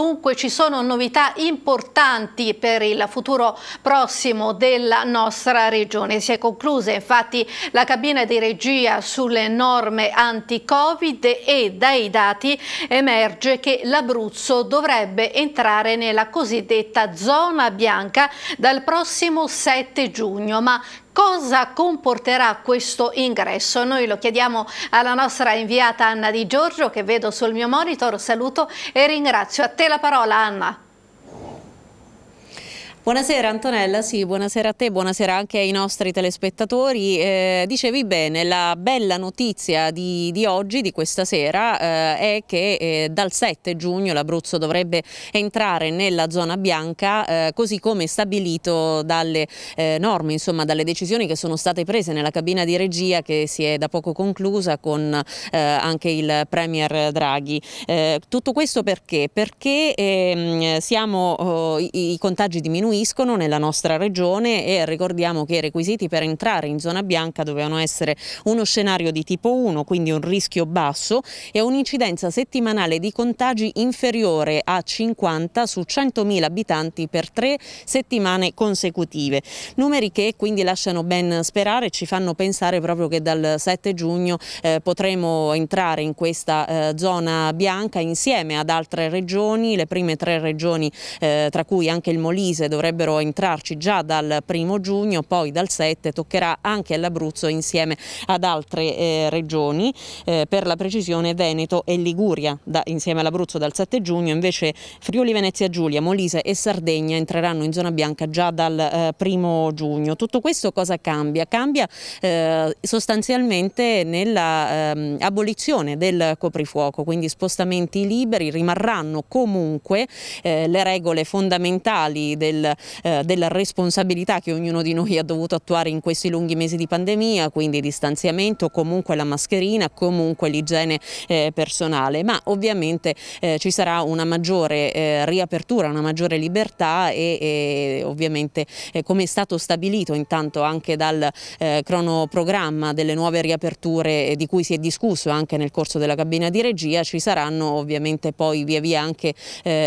Dunque ci sono novità importanti per il futuro prossimo della nostra regione. Si è conclusa infatti la cabina di regia sulle norme anti-Covid e dai dati emerge che l'Abruzzo dovrebbe entrare nella cosiddetta zona bianca dal prossimo 7 giugno, ma Cosa comporterà questo ingresso? Noi lo chiediamo alla nostra inviata Anna Di Giorgio che vedo sul mio monitor, saluto e ringrazio. A te la parola Anna. Buonasera Antonella, sì, buonasera a te, buonasera anche ai nostri telespettatori. Eh, dicevi bene, la bella notizia di, di oggi, di questa sera, eh, è che eh, dal 7 giugno l'Abruzzo dovrebbe entrare nella zona bianca, eh, così come stabilito dalle eh, norme, insomma dalle decisioni che sono state prese nella cabina di regia che si è da poco conclusa con eh, anche il Premier Draghi. tutto questo perché? Perché ehm, siamo, oh, i, i contagi diminuiti confluiscono nella nostra regione e ricordiamo che i requisiti per entrare in zona bianca dovevano essere uno scenario di tipo 1, quindi un rischio basso e un'incidenza settimanale di contagi inferiore a 50 su 100.000 abitanti per tre settimane consecutive. Numeri che quindi lasciano ben sperare, ci fanno pensare proprio che dal 7 giugno eh, potremo entrare in questa eh, zona bianca insieme ad altre regioni, le prime tre regioni eh, tra cui anche il Molise dove dovrebbero entrarci già dal primo giugno, poi dal 7 toccherà anche all'Abruzzo insieme ad altre eh, regioni, eh, per la precisione Veneto e Liguria da, insieme all'Abruzzo dal 7 giugno, invece Friuli Venezia Giulia, Molise e Sardegna entreranno in zona bianca già dal eh, primo giugno. Tutto questo cosa cambia? Cambia eh, sostanzialmente nell'abolizione ehm, abolizione del coprifuoco, quindi spostamenti liberi rimarranno comunque eh, le regole fondamentali del eh, della responsabilità che ognuno di noi ha dovuto attuare in questi lunghi mesi di pandemia, quindi distanziamento, comunque la mascherina, comunque l'igiene eh, personale, ma ovviamente eh, ci sarà una maggiore eh, riapertura, una maggiore libertà e, e ovviamente eh, come è stato stabilito intanto anche dal cronoprogramma delle nuove riaperture di cui si è discusso anche nel corso della cabina di regia, ci saranno ovviamente poi via via anche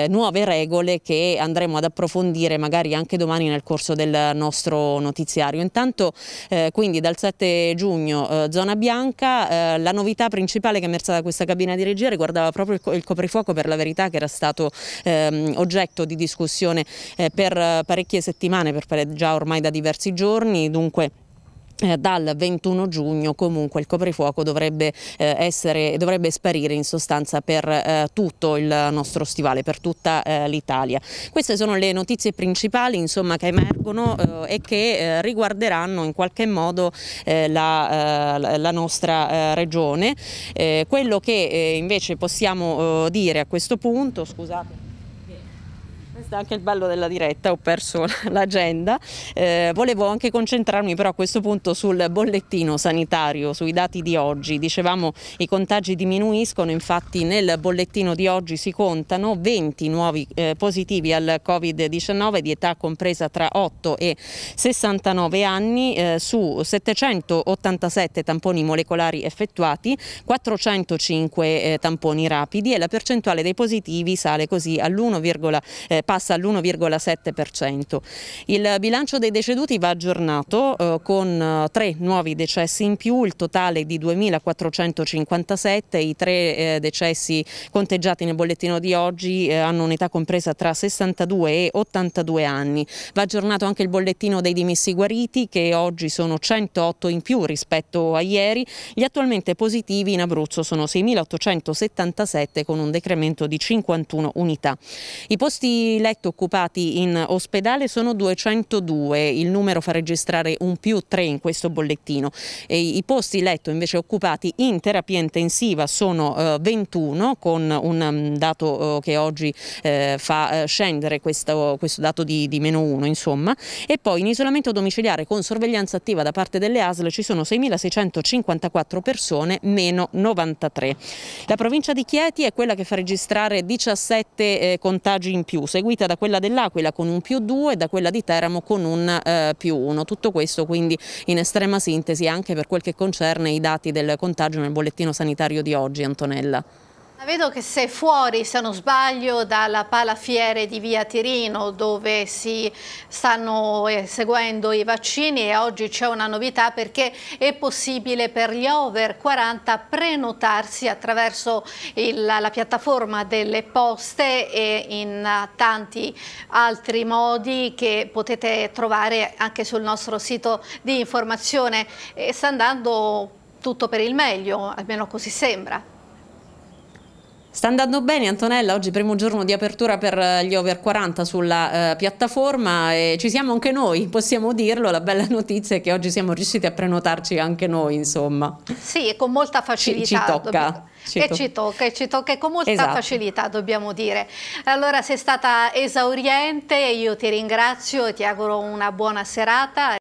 nuove regole che andremo ad approfondire magari magari anche domani nel corso del nostro notiziario. Intanto eh, quindi dal 7 giugno eh, zona bianca, eh, la novità principale che è emersa da questa cabina di regia riguardava proprio il, co il coprifuoco per la verità che era stato ehm, oggetto di discussione eh, per eh, parecchie settimane, per già ormai da diversi giorni, dunque eh, dal 21 giugno comunque il coprifuoco dovrebbe, eh, essere, dovrebbe sparire in sostanza per eh, tutto il nostro stivale, per tutta eh, l'Italia. Queste sono le notizie principali insomma, che emergono eh, e che riguarderanno in qualche modo la, la, nostra regione. quello che invece possiamo dire a questo punto, scusate questo è anche il bello della diretta, ho perso l'agenda. Eh, volevo anche concentrarmi però a questo punto sul bollettino sanitario, sui dati di oggi. Dicevamo i contagi diminuiscono, infatti nel bollettino di oggi si contano 20 nuovi eh, positivi al Covid-19 di età compresa tra 8 e 69 anni eh, su 787 tamponi molecolari effettuati, 405 eh, tamponi rapidi e la percentuale dei positivi sale così all'1,5% passa all'1,7%. Il bilancio dei deceduti va aggiornato eh, con eh, tre nuovi decessi in più, il totale di 2.457, i tre eh, decessi conteggiati nel bollettino di oggi eh, hanno un'età compresa tra 62 e 82 anni. Va aggiornato anche il bollettino dei dimessi guariti che oggi sono 108 in più rispetto a ieri, gli attualmente positivi in Abruzzo sono 6.877 con un decremento di 51 unità. I posti letto occupati in ospedale sono 202, il numero fa registrare un più 3 in questo bollettino. E I posti letto invece occupati in terapia intensiva sono eh, 21 con un um, dato eh, che oggi eh, fa eh, scendere questo, questo dato di, di, meno 1 insomma e poi in isolamento domiciliare con sorveglianza attiva da parte delle ASL ci sono 6.654 persone meno 93. La provincia di Chieti è quella che fa registrare 17 eh, contagi in più seguita seguita da quella dell'Aquila con un più 2 e da quella di Teramo con un eh, più 1. Tutto questo quindi in estrema sintesi anche per quel che concerne i dati del contagio nel bollettino sanitario di oggi, Antonella. Vedo che sei fuori, se non sbaglio, dalla palafiere di Via Tirino dove si stanno eseguendo eh, i vaccini e oggi c'è una novità perché è possibile per gli over 40 prenotarsi attraverso il, la piattaforma delle poste e in eh, tanti altri modi che potete trovare anche sul nostro sito di informazione. E sta andando tutto per il meglio, almeno così sembra. Sta andando bene Antonella, oggi primo giorno di apertura per eh, gli over 40 sulla eh, piattaforma e ci siamo anche noi, possiamo dirlo, la bella notizia è che oggi siamo riusciti a prenotarci anche noi insomma. Sì, e con molta facilità. Ci, ci tocca. Ci e ci tocca, e ci tocca con molta esatto. facilità dobbiamo dire. Allora sei stata esauriente, io ti ringrazio e ti auguro una buona serata.